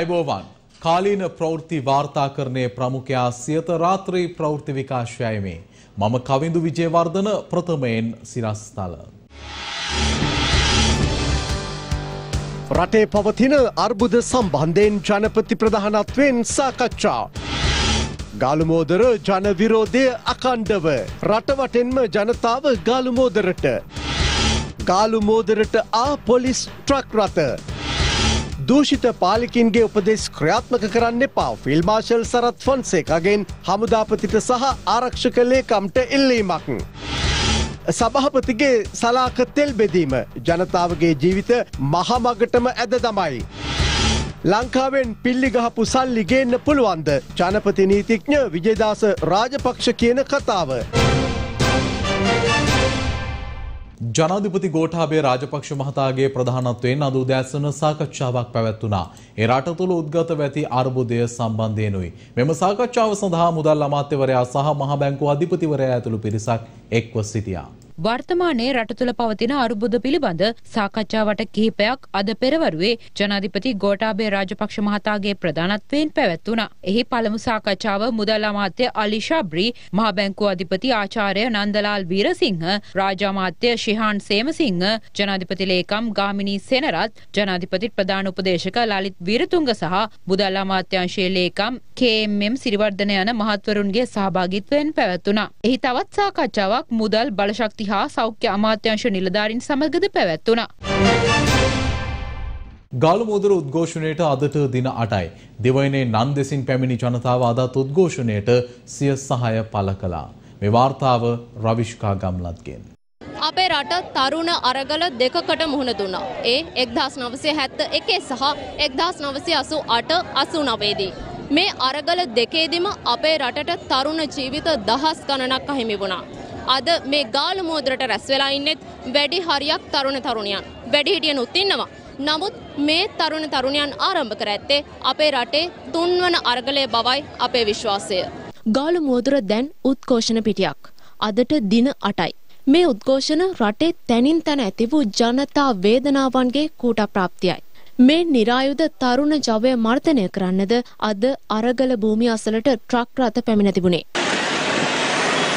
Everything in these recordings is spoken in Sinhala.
අයිබෝවන් කාලීන ප්‍රවෘත්ති වාර්තාකරණය ප්‍රමුඛයා සියත රාත්‍රී ප්‍රවෘත්ති විකාශයයමේ. මම කවිඳු විජයවර්ධන ප්‍රථමයෙන් සිරස්ථල. රටේ පවතින අර්බුද සම්බන්ධයෙන් ජනපති ප්‍රධානත්වයෙන් සාකච්ඡා. ගාලුමෝදර ජනවිරෝධය අකණ්ඩව. රටවටෙන්ම ජනතාව ගාලුමෝදරට. ගාලුමෝදරට ආ පොලිස් ට්‍රක් රථ. දූෂිත පාලිකින්ගේ උපදෙස් ක්‍රියාත්මක කරන්න එපා ෆිල් මාශල් සරත් ෆොන්සේකගෙන් හමුදාපතිට සහ ආරක්ෂක ලේකම්ට ඉල්ලීමක්. සභහපතිගේ සලාක තෙල් බෙදීම ජනතාවගේ ජීවිත මහමගටම ඇද දමයි. ලංකාවෙන් පිල්ලි ගහපු සල්ලි ගේන්න පුළුවන්ද ජනපති නීතිඥ විජේදාස රාජපක්ෂ කියන කතාව. ජනාධිපති ගෝඨාභය රාජපක්ෂ මහතාගේ ප්‍රධානත්වයෙන් අද උදෑසන සාකච්ඡාවක් පැවැත්වුණා. ඒ රට තුළ උද්ගතව ඇති අර්බුදය සම්බන්ධයෙනුයි. මෙම සාකච්ඡාව සඳහා මුදල් අමාත්‍යවරයා සහ මහ බැංකු අධිපතිවරයා ඇතුළු පිරිසක් එක්ව සිටියා. වර්තමානයේ රට තුළ පවතින අරුබුද පිළිබඳ සාකච්ඡාවට කිහිපයක් අද පෙරවරුවේ ජනාධිපති ගෝටාබේ රාජපක්ෂ මහතාගේ ප්‍රධානත්වයෙන් පැවැත්වුණා. එහි පළමු සාකච්ඡාව මුදල් අමාත්‍ය අලි ශබ්‍රී, මහ බැංකුව අධිපති ආචාර්ය නන්දලාල් වීරසිංහ, රාජාමාත්‍ය ශිහාන් සේමසිංහ, ජනාධිපති ලේකම් ගාමිණී සෙනරත්, ජනාධිපති ප්‍රධාන උපදේශක ලලිත් වීරතුංග සහ මුදල් අමාත්‍යංශයේ ලේකම් KMM සිරිවර්ධන යන මහත්වරුන්ගේ සහභාගීත්වයෙන් පැවැත්වුණා. එහි තවත් සාකච්ඡාවක් මුදල් බලශක්ති හා සෞඛ්‍ය අමාත්‍යංශ නිලධාරින් සමගද පැවැත්වුණා. ගාලමුදුර උද්ඝෝෂණයට අදට දින 8යි. දෙවයිනේ නන් දෙසින් පැමිණි ජනතාව අදත් උද්ඝෝෂණයට සිය සහාය පළ කළා. මේ වාර්තාව රවිෂ්කා ගම්ලත්ගෙන්. අපේ රට තරුණ අරගල දෙකකට මුහුණ දුන්නා. ඒ 1971 සහ 1988 89දී. මේ අරගල දෙකේදීම අපේ රටට තරුණ ජීවිත දහස් ගණනක් අහිමි වුණා. අද මේ ගාලු මුද්‍රට රැස් වෙලා ඉන්නෙත් වැඩි හරියක් තරුණ තරුණියන් වැඩිහිටියන් උත්ඉන්නවා. නමුත් මේ තරුණ තරුණයන් ආරම්භ කර ඇත්තේ අපේ රටේ තුන්වන අර්ගලය බවයි අපේ විශ්වාසය. ගාලු මුද්‍ර දැන් උත්කෝෂණ පිටියක්. අදට දින අටයි. මේ උද්ඝෝෂණ රටේ තැනින් තැන ඇති වූ ජනතා වේදනාවන්ගේ කූට ප්‍රාප්තියයි. මේ නිරායුධ තරුණ ජවය මර්තනය කරන්නද අද අරගල භූමි අසලට ට්‍රක් රථ පැමිණ තිබුණේ.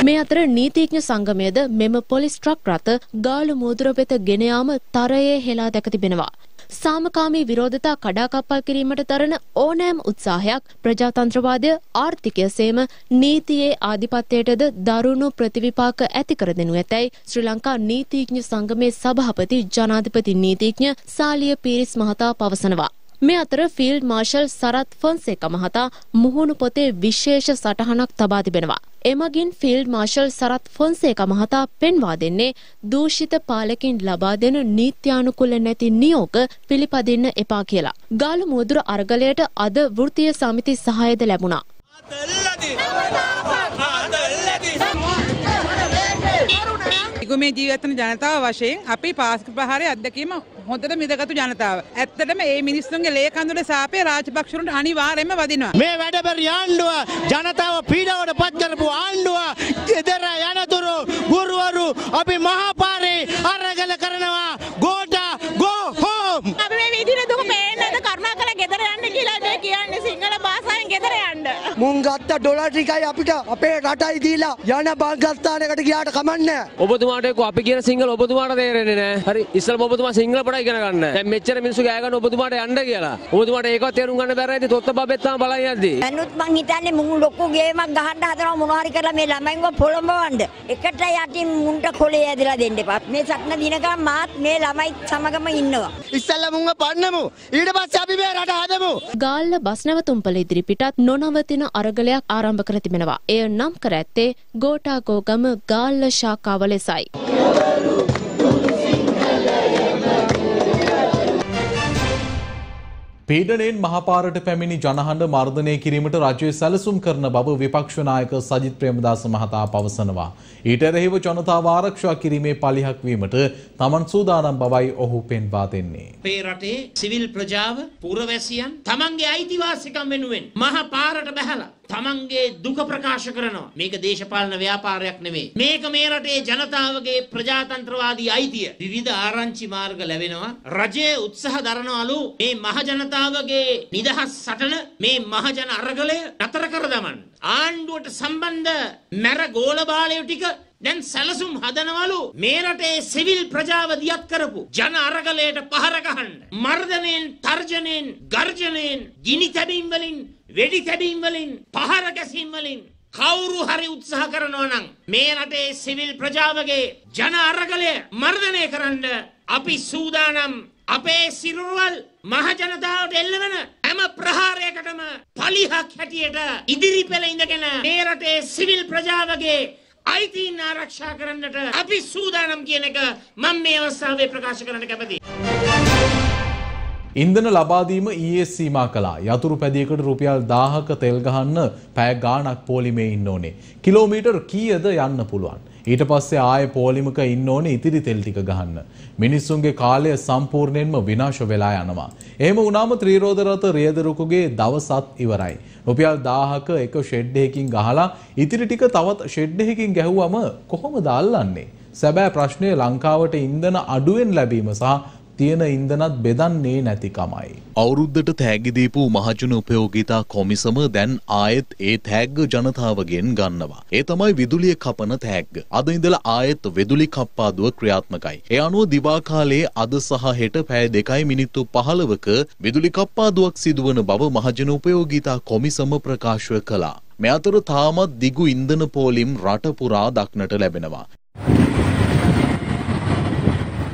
මේ අතර නීතිඥ සංගමයද මෙම පොලිස් ට්‍රක් රථ ගාලු මුදුර වෙත ගෙන යාම තරයේ හෙලා දැක තිබෙනවා. සාමකාමී විරෝධතා කඩාකප්පල් කිරීමට දරන ඕනෑම උත්සාහයක් ප්‍රජාතන්ත්‍රවාදය ආර්ථිකය සේම නීතියේ ආධිපත්‍යයටද දරුණු ප්‍රතිවිපාක ඇති කර දෙනු ඇතැයි ශ්‍රී ලංකා නීතිඥ සංගමේ සභාපති ජනාධිපති නීතිඥ සාලිය පීරිස් මහතා පවසනවා. මේ අතර ෆිල්ඩ් මාර්ෂල් සරත් ෆොන්සේක මහතා මුහුණු පොතේ විශේෂ සටහනක් තබා තිබෙනවා. එමගින් ෆිල්ඩ් මාර්ෂල් සරත් ෆොන්සේක මහතා පෙන්වා දෙන්නේ දූෂිත පාලකින් ලබා දෙන නීත්‍යානුකූල නැති නියෝග පිළිපදින්න එපා කියලා. ගාලු මුවදුර අරගලයට අද වෘත්තීය සමිති සහායද ලැබුණා. නිකුමේ ජීවත්වන ජනතාව වශයෙන් අපි පාස්ක ප්‍රහාරය අත්දැකීම හොඳට මිදගතු ජනතාව. ඇත්තටම මේ මිනිස්සුන්ගේ ලේ කඳුලේ සාපේ රාජපක්ෂුන්ට අනිවාර්යයෙන්ම වදිනවා. මේ වැඩබරි ආණ්ඩුව ජනතාව පීඩාවට පත් කරපු ආණ්ඩුව ඉදර යනතුරු ගුරුවරු අපි මහපාරේ අරගල කරනවා මුන් ගත්ත ඩොලර් ටිකයි අපිට අපේ රටයි දීලා යන බංගස්ථානයකට ගියාට කමන්නේ. ඔබතුමාට ඒක අපි කියන සිංහල ඔබතුමාට තේරෙන්නේ නැහැ. හරි ඉස්සෙල්ලා ඔබතුමා සිංහල පොඩක් ඉගෙන ගන්න. දැන් මෙච්චර මිනිස්සු ගෑ ගන්න ඔබතුමාට යන්න කියලා. ඔබතුමාට ඒකවත් තේරුම් ගන්න බැරයිද? තොත්ත බබෙත් තමයි බලන් යද්දී. දැනුත් මං හිතන්නේ මුන් ලොකු ගේමක් ගහන්න හදනවා මොනවා හරි කරලා මේ ළමයින්ව පොළඹවන්න. එකට යටින් මුන්ට කොලේ ඇදලා දෙන්න එපා. මේ සක්න දිනකම් මාත් මේ ළමයි සමගම ඉන්නවා. ඉස්සෙල්ලා මුන්ව පන්නමු. ඊට පස්සේ අපි මේ රට හදමු. ගාල්ල බස්නවතුම්පල ඉදිරිපිටත් නොනවතින අරගලයක් ආරම්භ කර තිබෙනවා. එය නම් කර ඇත්තේ ගෝඨාගෝගම ගාල්ල ශාඛාව ලෙසයි. පීඩනයෙන් මහපාරට පැමිණි ජනහඬ මර්ධනය කිරීමට රජය සැලසුම් කරන බව විපක්ෂ නායක සජිත් ප්‍රේමදාස මහතා පවසනවා. ඊට එරෙහිව ජනතාව ආරක්ෂා කිරීමේ පලිහක් වීමට තමන් සූදානම් බවයි ඔහු පෙන්වා දෙන්නේ. අපේ රටේ සිවිල් ප්‍රජාව පුරවැසියන් තමන්ගේ අයිතිවාසිකම් වෙනුවෙන් මහපාරට බැහැලා තමන්ගේ දුක ප්‍රකාශ කරනවා. මේක දේශපාලන ව්‍යාපාරයක් නෙමෙයි. මේක මේ රටේ ජනතාවගේ ප්‍රජාතන්ත්‍රවාදී අයිතිය. විවිධ ආරංචි මාර්ග ලැබෙනවා. රජය උත්සාහ දරනවලු මේ මහ ජනතාවගේ නිදහස් සටන මේ මහජන අරගලය නතර කර දමන්න. ආණ්ඩුවට සම්බන්ධ මැර ගෝලබාලය ටික දැන් සැලසුම් හදනවලු මේ රටේ සිවිල් ප්‍රජාව දියත් කරපු ජන අරගලයට පහර ගහන්න මර්ධනයෙන් තර්ජනයෙන් ගර්ජනයෙන් ගිනි තැබීම් වලින් වෙඩි තැබීම් වලින් පහර ගැසීම් වලින් කවුරු හරි උත්සාහ කරනවා නම් මේ රටේ සිවිල් ප්‍රජාවගේ ජන අරගලය මර්ධනය කරන්න අපි සූදානම් අපේ සිරුරවල් මහජනතාවට එල්ලවන හැම ප්‍රහාරයකටම පලිහක් හැටියට ඉදිරි පෙළ ඉඳගෙන මේ රටේ සිවිල් ප්‍රජාවගේ අයිතීන් ආරක්ෂා කරන්නට අපි සූදානම් කියන එක මම මේ අවස්ථාවේ ප්‍රකාශ කරන්න කැමතියි. ඉන්ධන ලබාදීම ඊයේ සීමා කළා. යතුරු පැදියකට රුපියල් 1000ක තෙල් ගහන්න පැය ගාණක් පෝලිමේ ඉන්න ඕනේ. කිලෝමීටර් කීයද යන්න පුළුවන්? ඊට පස්සේ ආය පෝලිමක ඉන්න ඕනේ ඉතිරි තෙල් ටික ගහන්න. මිනිස්සුන්ගේ කාලය සම්පූර්ණයෙන්ම විනාශ වෙලා යනවා. එහෙම වුණාම ත්‍රිරෝද රථ රියදුරුකුගේ දවසත් ඉවරයි. රුපියල් 1000ක එක ෂෙඩ් එකකින් ගහලා ඉතිරි ටික තවත් ෂෙඩ් එකකින් ගැහුවම කොහොමද අල්ලන්නේ? සැබෑ ප්‍රශ්නය ලංකාවට ඉන්ධන අඩුවෙන් ලැබීම සහ තියෙන ඉන්දනත් බෙදන්නේ නැතිකමයි. අවුරුද්දට තෑගිදීපු මහජන උපයෝගිතා කොමිසම දැන් ආයෙත් ඒ තෑග්ග ජනතාවගෙන් ගන්නවා. ඒ තමයි විදුලිය කපන තෑග්ග. අද ඉඳලා ආයෙත් විදුලි කප්පාදුව ක්‍රියාත්මකයි. ඒ අනුව දිවා කාලයේ අද සහ හෙට පැය දෙකයි මිනිත්තු 15ක විදුලි කප්පාදුවක් සිදුවන බව මහජන උපයෝගිතා කොමිසම ප්‍රකාශ කළා. මේ අතර තාමත් දිගු ඉන්ධන පෝලිම් රට පුරා දක්නට ලැබෙනවා.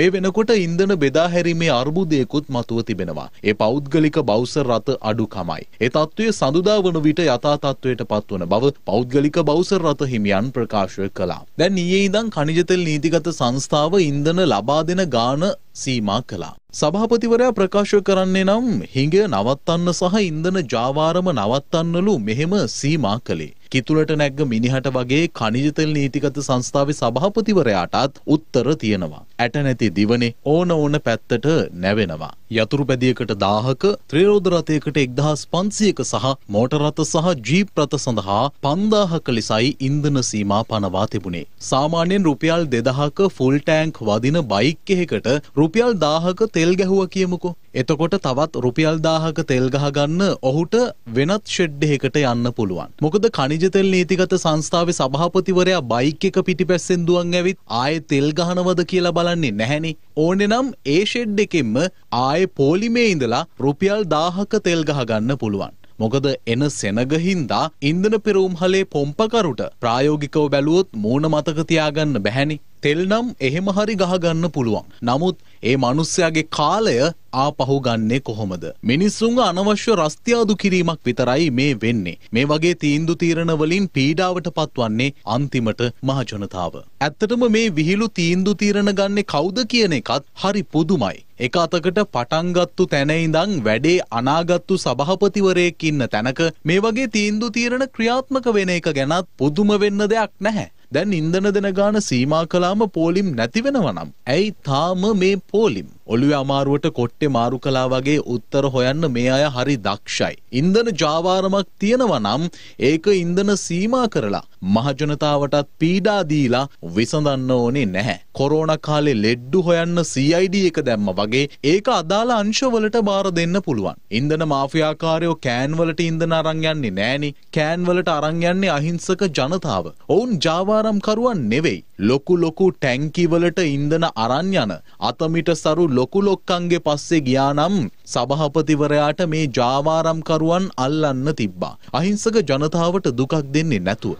ඒ වෙනකොට ඉන්ධන බෙදාහැරීමේ අර්බුදයකුත් මතුව තිබෙනවා. ඒ පෞද්ගලික බෞසර් රථ අඩුකමයි. ඒ තත්ත්වය සඳුදා වන විට යථා තත්ත්වයට පත්වන බව පෞද්ගලික බෞසර් රථ හිමියන් ප්‍රකාශ කළා. දැන් ඊයේ ඉඳන් ඛනිජතෙල් නීතිගත සංස්ථාව ඉන්ධන ලබා දෙන ගාන සීමා කළා. සභාපතිවරයා ප්‍රකාශ කරන්නේ නම් හිඟ නවත්තන්න සහ ඉන්ධන ජාවාරම නවත්තන්නලු මෙහෙම සීමා කළේ. කිතුලට නැග්ග මිනිහට වගේ කනිජතෙල් නීතිගත සංස්ථාවේ සභාපතිවරයාටත් උත්තර තියෙනවා. ඇට නැති දිවනේ ඕන ඕන පැත්තට නැවෙනවා. යතුරුපැදියකට දාහක ත්‍රේරෝධ රථයකට එක්දහස් පන්සියක සහ මෝටරත සහ ජීප් රථ සඳහා පන්දාහක ලෙසයි ඉන්ධන සීමා පනවා තිබුණේ. සාමාන්‍යයෙන් රුපියල් දෙදහක ෆුල් ටෑන්ක් වදින බයික් එහෙකට රුපියල් දාහක තෙල් ගැහුව කියමුකෝ. එතකොට තවත් රුපියල් දාහක තෙල් ගහගන්න ඔහුට වෙනත් ෂෙඩ් එකකට යන්න පුළුවන්. මොකද කනිජ තෙල් නීතිගත සංස්ථාවේ සභාපතිවරයා බයික් එක පිටිපැස්සෙන් දුවන් ඇවිත් ආයේ තෙල් ගහනවද කියලා බලන්නේ නැහෙනි. ඕනේ නම් ඒ ෂෙඩ් එකෙන්ම ආයේ ආයේ පෝලිමේ ඉඳලා රුපියල් 1000ක තෙල් ගහගන්න පුළුවන්. මොකද එන සෙනගහින්දා ඉන්ධන පෙරූම්හලේ පොම්පකරුට ප්‍රායෝගිකව බැලුවොත් මූුණ මතක තියාගන්න බැහැනි. තෙල් නම් එහෙම හරි ගහගන්න පුළුවන්. නමුත් ඒ මනුස්සයාගේ කාලය ආපහු ගන්නේ කොහොමද. මිනිස්සුන්ග අනවශ්‍ය රස්තියාදු කිරීමක් විතරයි මේ වෙන්නේ. මේ වගේ තීන්දු තීරණවලින් පීඩාවට පත්වන්නේ අන්තිමට මහජනතාව. ඇත්තටම මේ විහිලු තීන්දු තීරණ ගන්නේ කවුද කියන එකත් හරි පුදුමයි. එක අතකට පටන්ගත්තු තැනයිඳං වැඩේ අනාගත්තු සභහපතිවරයෙක් ඉන්න තැනක මේ වගේ තීන්දු තීරණ ක්‍රියාත්මක වෙන එක ගැනත් පුදුම වෙන්න දෙයක් නැහැ. දැන් ඉන්ධන දෙන ගාන සීමා කළාම පෝලිම් නැති වෙනවා නම් ඇයි තාම මේ පෝලිම් ඔළුවේ අමාරුවට කොට්ටේ මාරු කළා වගේ උත්තර හොයන්න මේ අය හරි දක්ෂයි. ඉන්ධන ජාවාරමක් තියෙනවා නම් ඒක ඉන්ධන සීමා කරලා මහජනතාවටත් පීඩා දීලා විසඳන්න ඕනේ නැහැ. කොරෝනා කාලේ ලෙඩ්ඩු හොයන්න CID එක දැම්ම වගේ ඒක අදාළ අංශවලට බාර දෙන්න පුළුවන්. ඉන්ධන මාෆියාකාරයෝ කෑන් වලට ඉන්ධන අරන් යන්නේ නැහෙනි. කෑන් වලට අරන් යන්නේ අහිංසක ජනතාව. ඔවුන් ජාවාරම්කරුවන් නෙවෙයි. ලොකු ලොකු ටැංකිවලට ඉන්ධන අරන් යන අතමිට සරු ලොකු ලොක්කන්ගේ පස්සේ ගියානම් සභහපතිවරයාට මේ ජාවාරම්කරුවන් අල්ලන්න තිබ්බා. අහිංසක ජනතාවට දුකක් දෙන්නේ නැතුව.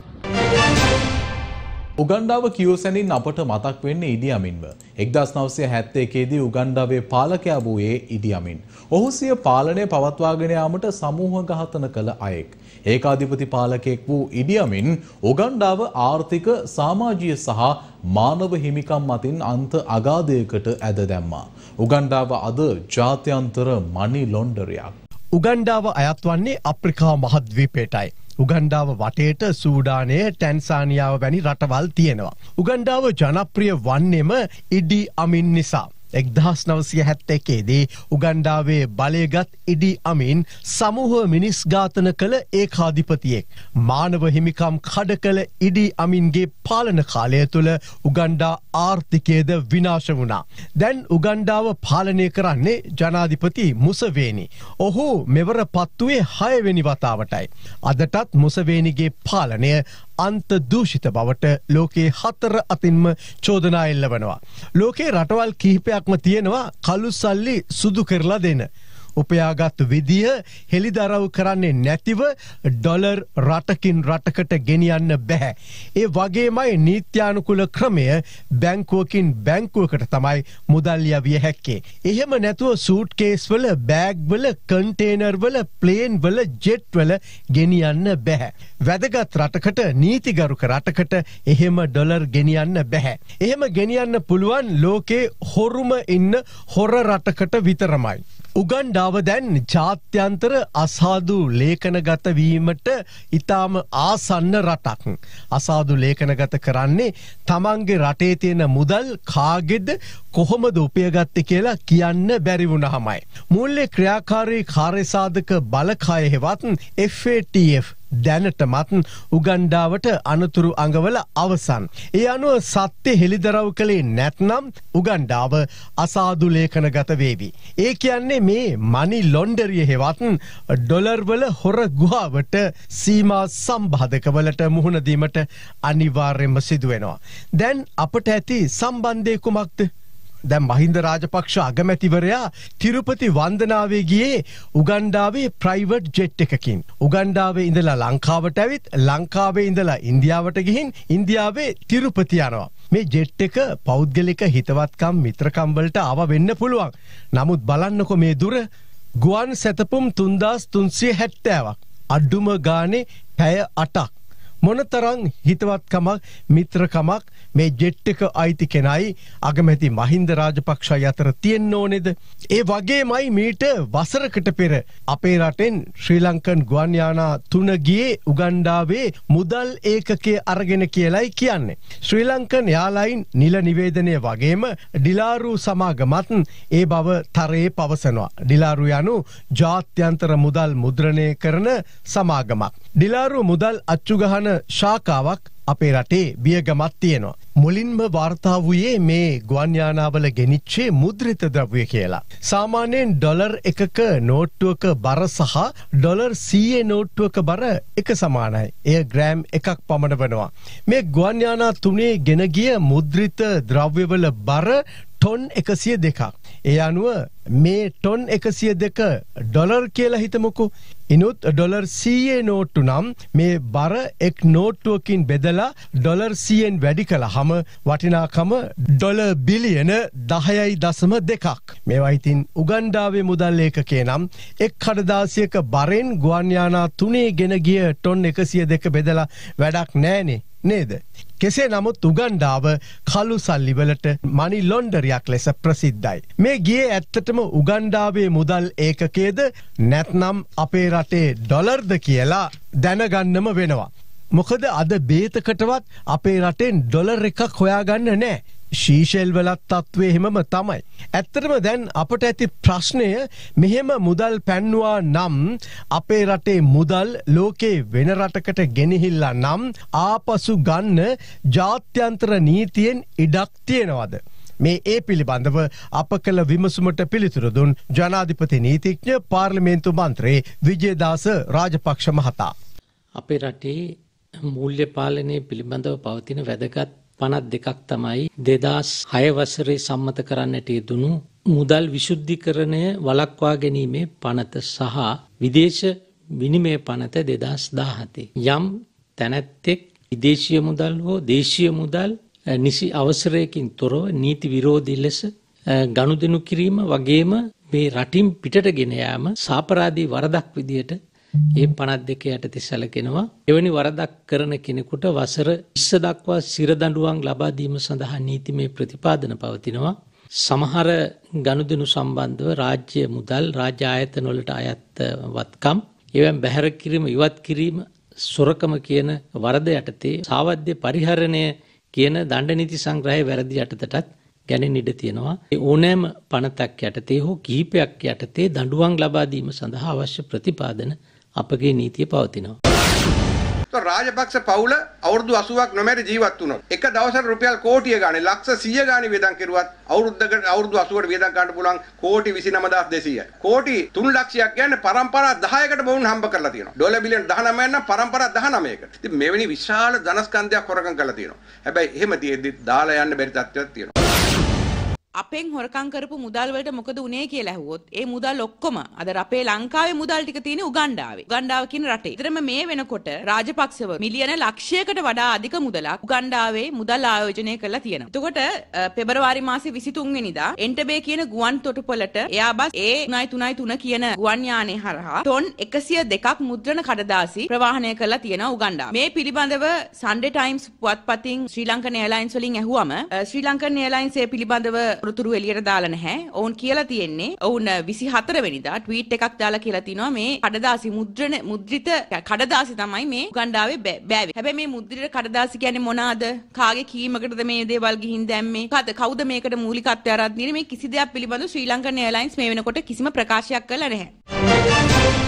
උගණ්ඩාව කියෝසැනින් අපට මතක් වෙන්න ඉඩියමින්ව. එක්දස් නවසය හැත්තේකේදී උගණ්ඩාවේ පාලකයා වූයේ ඉඩියමින්. ඔහු සිය පාලනය පවත්වාගෙනයාමට සමූහ ගහතන කළ අයෙක්. ඒකාධිපති පාලකෙක් වූ ඉඩියමින් උගණ්ඩාව ආර්ථික සාමාජිය සහ මානව හිමිකම් මතින් අන්ත අගාධයකට ඇද දැම්මා. උගණ්ඩාව අද ජාත්‍යන්තර මනි ලොන්ඩරයක්. උගණ්ඩාව අයත් වන්නේ අප්‍රිකා මහද්වීපේටයි. උගණ්ඩාව වටේට සූඩානය ටැන්සානියාව වැනි රටවල් තියෙනවා. උගණ්ඩාව ජනප්‍රිය වන්නේම ඉඩි අමින් නිසා. එක්දහස් නවසිය හැත්ත එකේදී උගණ්ඩාවේ බලයගත් ඉඩි අමින් සමූහ මිනිස් ඝාතන කළ ඒකාධිපතියෙක්. මානව හිමිකම් කඩ කළ ඉඩි අමින්ගේ පාලන කාලය තුළ උගණ්ඩා ආර්ථිකයද විනාශ වුණා. දැන් උගණ්ඩාව පාලනය කරන්නේ ජනාධිපති මුසවේනි. ඔහු මෙවර පත්තුවේ හයවෙනි වතාවටයි. අදටත් මුසවේනිගේ පාලනය අන්තදූෂිත බවට ලෝකයේ හතර අතින්ම චෝදනා එල්ල වනවා. ලෝකේ රටවල් කිහිපයක්ම තියෙනවා කළු සල්ලි සුදු කරලා දෙන්න. උපයාගත් විදිය හෙළිදරව් කරන්නේ නැතිව ඩොලර් රටකින් රටකට ගෙනියන්න බැහැ. ඒ වගේමයි නීත්‍යානුකුල ක්‍රමය බැංකුවකින් බැංකුවකට තමයි මුදල්ය විය හැක්කේ. එහෙම නැතුව සූට්කේස්වල බෑග්වල කන්ටේනර්වල ප්ලේන්වල ජෙට්වල ගෙනියන්න බැහැ. වැදගත් රටකට නීතිගරුක රටකට එහෙම ඩොලර් ගෙනියන්න බැහැ. එහෙම ගෙනියන්න පුළුවන් ලෝකේ හොරුම ඉන්න හොර රටකට විතරමයි. උගන්ඩාව දැන් ජාත්‍යන්තර අසාදු ලේඛනගත වීමට ඉතාම ආසන්න රටක්. අසාදු ලේඛනගත කරන්නේ තමන්ගේ රටේ තියෙන මුදල් කාගෙද කොහොමද උපයගත්ත කියලා කියන්න බැරි වුණහමයි. මුල්ලේ ක්‍රියාකාරී කාර්යසාධක බලකාය හෙවත් FATF දැනටමත් උගණ්ඩාවට අනතුරු අඟවල අවසන්. ඒ අනුව සත්‍ය හෙළිදරව් කළේ නැත්නම් උගණ්ඩාව අසාදු ලේඛන ගත වේවි. ඒ කියන්නේ මේ මනි ලොන්ඩරිය හෙවත් ඩොලර්වල හොර ගුහාවට සීමා සම්බාධකවලට මුහුණ දීමට අනිවාර්යයෙන්ම සිදු වෙනවා. දැන් අපට ඇති සම්බන්ධය කුමක්ද? දැන් මහින්ද රාජපක්ෂ අගමැතිවරයා තිරුපති වන්දනාවේ ගියේ උගණ්ඩාවේ ප්‍රයිවට් ජෙට් එකකින්. උගණ්ඩාවේ ඉඳලා ලංකාවට ඇවිත් ලංකාවේ ඉඳලා ඉන්දියාවට ගිහින් ඉන්දියාවේ තිරුපති යනවා. මේ ජෙට් එක පෞද්ගලික හිතවත්කම් මිත්‍රකම් වලට ආව වෙන්න පුළුවන්. නමුත් බලන්නකො මේ දුර ගුවන් සැතපුම් 3370ක්. අඩුම ගානේ පැය 8ක්. මොනතරං හිතවත්කමක් මිත්‍රකමක් මේ ජෙට්ටක අයිති කෙනයි අගමැති මහින්ද රාජපක්ෂයි අතර තියෙන් ඕනෙද. ඒ වගේ මයි මීට වසරකට පෙර අපේ රටෙන් ශ්‍රී ලංකන් ගුවන්යානා තුනගියේ උගණ්ඩාවේ මුදල් ඒකකේ අරගෙන කියලයි කියන්නේ. ශ්‍රී ලංකන් යාලයින් නිල නිවේදනය වගේම ඩිලාරූ සමාගමත් ඒ බව තරයේ පවසනවා. ඩිලාරු යනු ජාත්‍යන්තර මුදල් මුද්‍රණය කරන සමාගමක්. ඩිලාරු මුදල් අච්චුගහන ශාකාවක් අපේ රටේ බියගමත් තියෙනවා. මුලින්ම වාර්තා වූයේ මේ ගුවන්යානාවල ගෙනිච්චේ මුද්‍රිත ද්‍රව්‍ය කියලා. සාමාන්‍යයෙන් ඩොලර් එකක නෝට්ටුවක බර සහ ඩොලර් සීයේ නෝට්ටුවක බර එක සමානයි. එය ග්‍රෑම් එකක් පමණ වනවා. මේ ගුවන්යානා තුනේ ගෙනගිය මුද්‍රිත ද්‍රව්‍යවල බර ටොන් එකසිය දෙකක්. ඒ අනුව මේ ටොන් එකසිය දෙක ඩොලර් කියලා හිතමුකු. ඉනුත් ඩොලර් සීයේ නෝට්ටු නම් මේ බර එක් නෝට්ටුවකින් බෙදලා ඩොලර් සියෙන් වැඩි කළ හම වටිනාකම ඩොල බිලියන දහයයි දසම දෙකක්. මේවයිතින් උගණ්ඩාවේ මුදල් ඒකකේ නම් එක් කඩදාසියක බරෙන් ගුවන්යානා තුනේ ගෙන ගිය ටොන් එකසිය දෙක බෙදලා වැඩක් නෑනේ. නේද. කෙසේ නමුත් උගණ්ඩාව කළු සල්ලිවලට මනි ලොන්ඩරයක් ලෙස ප්‍රසිද්ධයි. මේ ගිය ඇත්තටම උගණ්ඩාවේ මුදල් ඒකකේද නැත්නම් අපේ රටේ ඩොලර්ද කියලා දැනගන්නම වෙනවා. මොකද අද බේතකටවත් අපේ රටෙන් ඩොලර් එකක් හොයාගන්න නෑ ශීෂෙල්වලත් තත්ත්වේ හෙමම තමයි. ඇත්තටම දැන් අපට ඇති ප්‍රශ්නය මෙහෙම මුදල් පැන්නවා නම් අපේ රටේ මුදල් ලෝකේ වෙන රටකට ගෙනහිල්ලා නම් ආපසු ගන්න ජාත්‍යන්තර නීතියෙන් ඉඩක් තියෙනවද. මේ ඒ පිළිබඳව අප කළ විමසුමට පිළිතුරදුන් ජනාධිපති නීතිඥ පාර්ලිමේන්තු මන්ත්‍රයේ විජේදාස රාජපක්ෂ මහතා. අපේ රටේ මූල්‍ය පාලනය පිළිබඳව පවතින වැදගත් 52ක් තමයි 2006 වසරේ සම්මත කරන්නට යෙදුණු මුදල් විශුද්ධිකරණය වළක්වා ගැනීමේ පනත සහ විදේශ විනිමය පනත 2017 යම් තැනැත්තෙක් විදේශීය මුදල් හෝ දේශීය මුදල් නිසි අවසරයකින් තොරව නීති විරෝධී ලෙස ගනුදෙනු කිරීම වගේම මේ රටින් පිටට ගෙන යාම සාපරාදී වරදක් විදියට ඒ 52 යටතේ සැලකෙනවා. එවැනි වරදක් කරන කෙනෙකුට වසර 20 දක්වා සිර දඬුවම් ලබා දීම සඳහා නීතිමය ප්‍රතිපාදන පවතිනවා. සමහර ගනුදෙනු සම්බන්ධව රාජ්‍ය මුදල් රාජ්‍ය ආයතන වලට අයත් වත්කම් එවන් බැහැර කිරීම ඉවත් කිරීම සොරකම කියන වරද යටතේ සාවද්‍ය පරිහරණය කියන දණ්ඩ නීති සංග්‍රහයේ වැරදි යටතටත් ගැනෙන ඉඩ තියෙනවා. ඒ ඕනෑම පනතක් යටතේ හෝ කිහිපයක් යටතේ දඬුවම් ලබා දීම සඳහා අවශ්‍ය ප්‍රතිපාදන අපගේ නීතිය පවතිනවා. රාජපක්ෂ පවුල අවුරුදු 80ක් නොමැරි ජීවත් වුණා. එක දවසට රුපියල් කෝටිය ගානේ ලක්ෂ 100 ගානේ වියදම් කෙරුවත් අවුරුද්දකට අවුරුදු 80කට වියදම් ගන්න පුළුවන් කෝටි 29200යි. කෝටි 3 ලක්ෂයක් කියන්නේ પરම්පරා 10කට බවුන් හම්බ කරලා තියෙනවා. ඩොලර් බිලියන 19ක් නම් પરම්පරා 19කට. ඉතින් මෙවැනි විශාල ධනස්කන්ධයක් හොරකම් කරලා තියෙනවා. හැබැයි එහෙම තියෙද්දි දාලා යන්න බැරි තත්ත්වයක් තියෙනවා. අපෙන් හොරකම් කරපු මුදල් වලට මොකද උනේ කියලා ඇහුවොත් ඒ මුදල් ඔක්කොම අද අපේ ලංකාවේ මුදල් ටික තියෙන උගණ්ඩාවේ. උගණ්ඩාව කියන රටේ. විතරම මේ වෙනකොට රාජපක්ෂව මිලියන ලක්ෂයකට වඩා අධික මුදලක් උගණ්ඩාවේ මුදල් ආයෝජනය කරලා තියෙනවා. එතකොට පෙබරවාරි මාසේ 23 වෙනිදා එන්ටබේ කියන ගුවන් තොටුපළට එයා බස් ඒ 333 කියන ගුවන් යානය හරහා ටොන් 102ක් මුද්‍රණ කඩදාසි ප්‍රවාහනය කරලා තියෙනවා උගණ්ඩාව. මේ පිළිබඳව සන්ඩේ ටයිම්ස් පුවත්පතින් ශ්‍රී ලංකන් එයර්ලයින්ස් වලින් ඇහුවම ශ්‍රී ලංකන් එයර්ලයින්ස් ඒ පිළිබඳව තොරතුරු එළියට දාලා නැහැ. ඔවුන් කියලා තියෙන්නේ ඔවුන් 24 වෙනිදා ට්වීට් එකක් දාලා කියලා තිනවා මේ කඩදාසි මුද්‍රණ මුද්‍රිත කඩදාසි තමයි මේ උගන්ඩාවේ බෑවේ. හැබැයි මේ මුද්‍රිත කඩදාසි කියන්නේ මොනවාද? කාගේ කීමකටද මේ දේවල් ගිහින් දැම්මේ? කද කවුද මේකට මූලිකත්වය අරන් තියෙන්නේ? මේ කිසි දෙයක් පිළිබඳව ශ්‍රී ලංකන් එයර්ලයින්ස් මේ වෙනකොට කිසිම ප්‍රකාශයක් කළා නැහැ.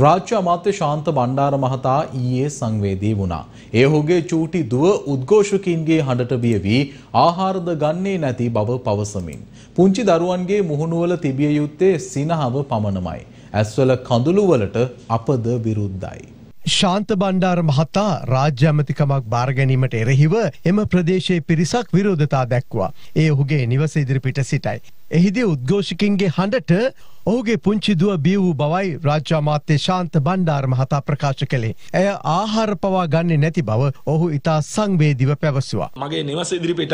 රාජ්‍ය අමාත්‍ය ශාන්ත බණ්ඩාර මහතා ඊයේ සංවේදී වුණා. ඒ ඔහුගේ චූටි දුව උද්ඝෝෂකින්ගේ හඬට බිය වී ආහාරද ගන්නේ නැති බව පවසමින්. පුංචි දරුවන්ගේ මුහුණුවල තිබිය යුත්තේ සිනහව පමණමයි. ඇස්වල කඳුළු වලට අපද විරුද්ධයි. ශාන්ත බණ්ඩාර මහතා රාජ්‍ය ඇමතිකමක් බාරගැනීමට එරෙහිව එම ප්‍රදේශයේ පිරිසක් විරෝධතා දැක්වා. ඒ ඔහුගේ නිවස ඉදිරිපිට සිටයි. එහිදී උද්ඝෝෂිකින්ගේ හඬට ඔහුගේ පුංචි දුව බිය වූ බවයි රාජ්‍යාමාත්‍ය ශාන්ත බණ්ඩාර මහතා ප්‍රකාශ කළේ. ඇය ආහාර පවා ගන්නේ නැති බව ඔහු ඉතා සංවේදීව පැවසුවා. මගේ නිවස ඉදිරිපිට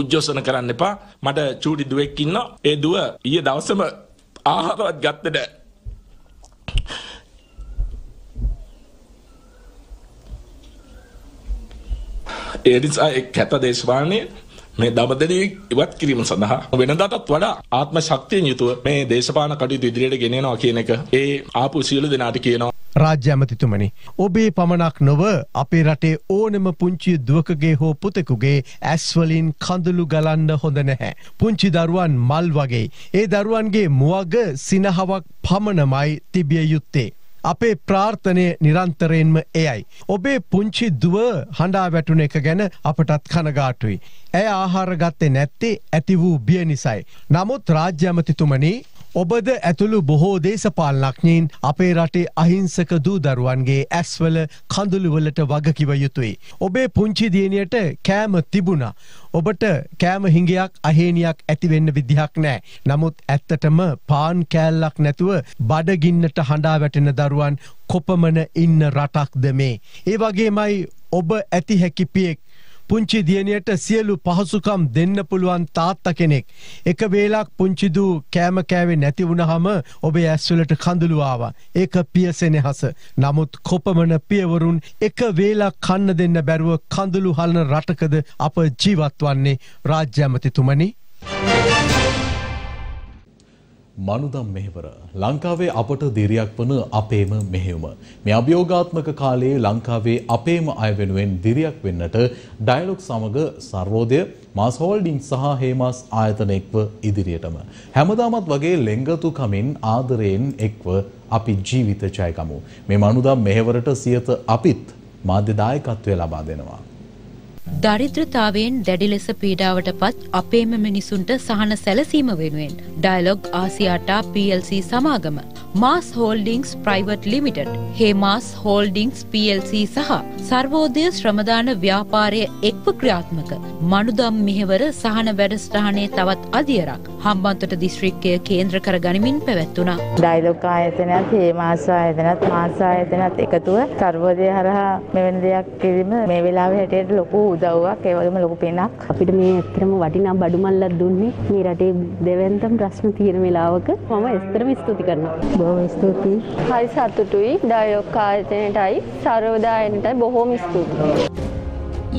උද්ඝෝෂණ කරන්න එපා. මට චූටි දුවෙක් ඉන්නවා. ඒ දුව ඊයේ දවසම ආහාරවත් ගත්තේ නැහැ. ඒ නිසා එක් කැත දේශපාලනය මේ දමදනී ඉවත් කිරීම සඳහා වෙනදාටත් වඩා ආත්ම ශක්තියෙන් යුතුව මේ දේශපාන කටයුතු ඉදිරියට ගෙනෙනවා කියන එක ඒ ආපු සියලු දෙනාට කියනවා රාජ්‍ය ඇමතිතුමනි ඔබේ පමණක් නොව අපේ රටේ ඕනෙම පුංචි දුවකගේ හෝ පුතෙකුගේ ඇස්වලින් කඳුළු ගලන්න හොඳ නැහැ. පුංචි දරුවන් මල් වගේ. ඒ දරුවන්ගේ මුවග සිනහවක් පමණමයි තිබිය යුත්තේ. අපේ ප්‍රාර්ථනය නිරන්තරයෙන්ම එයයි. ඔබේ පුංචි දුව හඬා වැටුන එක ගැන අපටත් කනගාටුයි. ඇය ආහාරගත්තේ නැත්තේ ඇති වූ බිය නිසයි. නමුත් රාජ්‍යමතිතුමනි ඔබද ඇතුළු බොහෝ දේශපාලනඥයින් අපේ රටේ අහිංසක දූ දරුවන්ගේ ඇස්වල කඳුළුවලට වගකිව යුතුයි. ඔබේ පුංචි දියණියට කෑම තිබුණා. ඔබට කෑම හිඟයක් අහේනියක් ඇතිවෙන්න විදිහක් නෑ. නමුත් ඇත්තටම පාන් කෑල්ලක් නැතුව බඩගින්නට හඬා වැටෙන දරුවන් කොපමණ ඉන්න රටක්ද මේ. ඒ වගේමයි ඔබ ඇති හැකිපියෙක් පුංචි දියණියට සියලු පහසුකම් දෙන්න පුළුවන් තාත්තා කෙනෙක්. එක වේලක් පුංචි දූ කෑම කෑවේ නැති වුණාම ඔබේ ඇස්වලට කඳුළු ආවා. ඒක පියසෙනෙහස. නමුත් කොපමණ පියවරුන් එක වේලක් කන්න දෙන්න බැරුව කඳුළු හලන රටකද අප ජීවත් වන්නේ රාජ්‍ය ඇමතිතුමනි. මනුදම් මෙහෙවර ලංකාවේ අපට දිරියක් වන අපේම මෙහෙවුම. මේ අභියෝගාත්මක කාලයේ ලංකාවේ අපේම අය වෙනුවෙන් දිරියක් වෙන්නට ඩයලොක් සමග සර්වෝදය මාස් හෝල්ඩිං සහ හේමස් ආයතනෙක්ව ඉදිරියටම. හැමදාමත් වගේ ලෙංගතු කමින් ආදරයෙන් එක්ව අපි ජීවිත ජයකමු. මේ මනුදම් මෙහෙවරට සියත අපිත් මාධ්‍යදායකත්වය ලබා දෙනවා. දරිද්‍රතාවයෙන් දැඩි ලෙස පීඩාවට පත් අපේම මිනිසුන්ට සහන සැලසීම වෙනුවෙන් ඩයිලොග් ආසියාටා PLC සමාගම MAS Holdings Private Limited Hemas Holdings PLC සහ සර්වෝධය ශ්‍රමදාන ව්‍යාපාරය එක්ව ක්‍රියාත්මක මනුදම් මෙහෙවර සහන වැඩස්ටානය තවත් අධියරක් හම්බන්තොට දිස්ත්‍රික්කය කේන්ද්‍ර කර ගනිමින් පැවැත්වුණා. ඩයිලොක් ආයතනත් ඒ මාසා ආයතනත් මාසා ආයතනත් එකතුව සර්වෝදය හරහා මෙවැනි දෙයක් කිරීම මේ වෙලාවේ හැටියට ලොකු උදව්වක් ඒ වගේම ලොකු පෙනක්. අපිට මේ ඇත්තම වටිනා බඩු මල්ලක් දුන්නේ මේ රටේ දෙවැන්තම් ප්‍රශ්න තියෙන වෙලාවක මම ඇත්තටම ස්තුති කරනවා. බොහොම ස්තුතියි. හරි සතුටුයි ඩයිලොක් ආයතනයටයි සර්වදායනට බොහොම ස්තුතියි.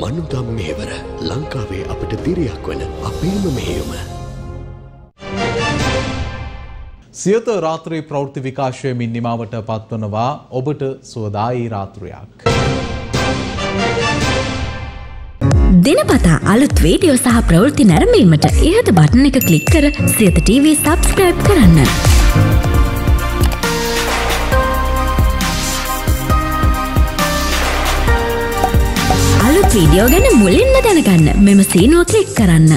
මනුදම් මෙහෙවර ලංකාවේ අපට දිරයක් වන අපේම මෙහෙයුම සියත රාත්‍රී ප්‍රවෘත්ති විකාශයමින් නිමාවට පත්වනවා ඔබට සුවදායි රාත්‍රයක්. දෙනපතා අලුත් වීඩියෝ සහ ප්‍රවෘත්ති නැරඹීමට ඉහත බටන එක ක්ලික් කර සියත TV සබස්ක්‍රයිබ් කරන්න. අලුත් වීඩියෝ ගැන මුලින්ම දැනගන්න මෙම සීනෝ ක්ලික් කරන්න.